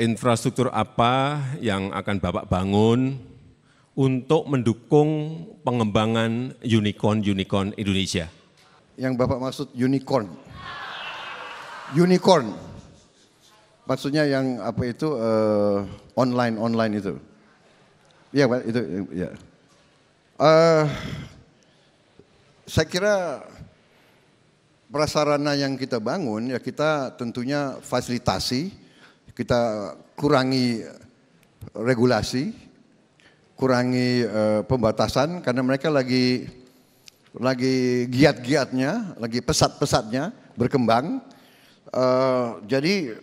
infrastruktur apa yang akan Bapak bangun untuk mendukung pengembangan unicorn-unicorn Indonesia? Yang Bapak maksud unicorn? Unicorn. Maksudnya yang apa itu online eh, online online itu? Iya, Pak, itu ya. Uh, saya kira prasarana yang kita bangun ya kita tentunya fasilitasi kita kurangi eh, regulasi, kurangi uh, pembatasan karena mereka lagi lagi giat-giatnya, lagi pesat-pesatnya berkembang. Uh, jadi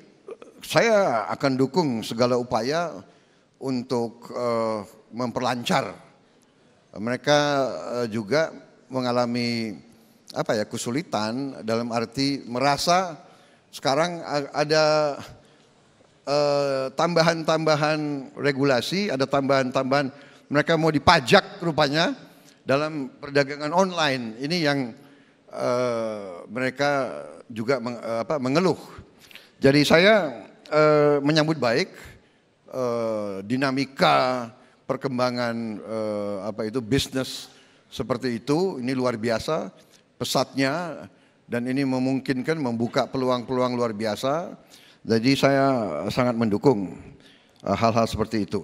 saya akan dukung segala upaya untuk uh, memperlancar. Mereka uh, juga mengalami apa ya kesulitan dalam arti merasa sekarang ada Eh, tambahan-tambahan regulasi, ada tambahan-tambahan mereka mau dipajak rupanya dalam perdagangan online. Ini yang uh, mereka juga meng, uh, apa, mengeluh. Jadi saya uh, menyambut baik uh, dinamika perkembangan uh, apa itu bisnis seperti itu. Ini luar biasa pesatnya dan ini memungkinkan membuka peluang-peluang luar biasa. Jadi saya sangat mendukung eh, hal-hal seperti itu.